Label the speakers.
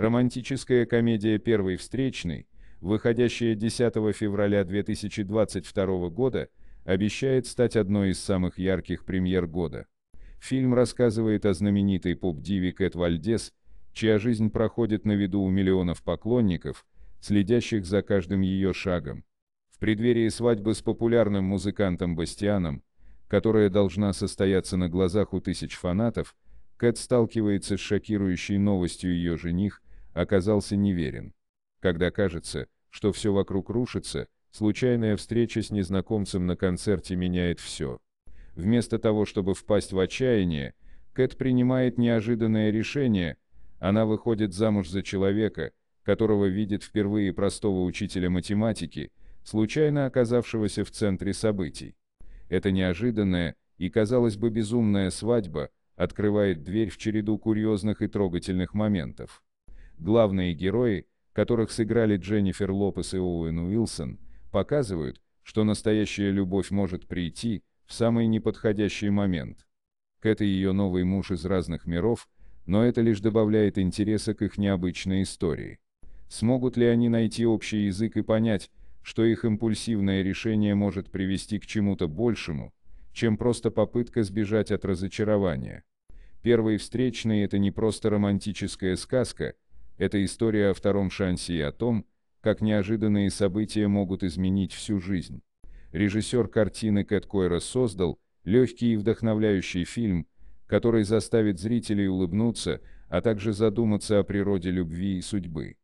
Speaker 1: Романтическая комедия «Первый встречный», выходящая 10 февраля 2022 года, обещает стать одной из самых ярких премьер года. Фильм рассказывает о знаменитой поп-диве Кэт Вальдес, чья жизнь проходит на виду у миллионов поклонников, следящих за каждым ее шагом. В преддверии свадьбы с популярным музыкантом Бастианом, которая должна состояться на глазах у тысяч фанатов, Кэт сталкивается с шокирующей новостью ее жених, оказался неверен. Когда кажется, что все вокруг рушится, случайная встреча с незнакомцем на концерте меняет все. Вместо того, чтобы впасть в отчаяние, Кэт принимает неожиданное решение, она выходит замуж за человека, которого видит впервые простого учителя математики, случайно оказавшегося в центре событий. Эта неожиданная и, казалось бы, безумная свадьба открывает дверь в череду курьезных и трогательных моментов главные герои, которых сыграли Дженнифер Лопес и Оуэн Уилсон, показывают, что настоящая любовь может прийти в самый неподходящий момент. К этой ее новый муж из разных миров, но это лишь добавляет интереса к их необычной истории. Смогут ли они найти общий язык и понять, что их импульсивное решение может привести к чему-то большему, чем просто попытка сбежать от разочарования? Первые встречные – это не просто романтическая сказка, это история о втором шансе и о том, как неожиданные события могут изменить всю жизнь. Режиссер картины Кэт Койра создал легкий и вдохновляющий фильм, который заставит зрителей улыбнуться, а также задуматься о природе любви и судьбы.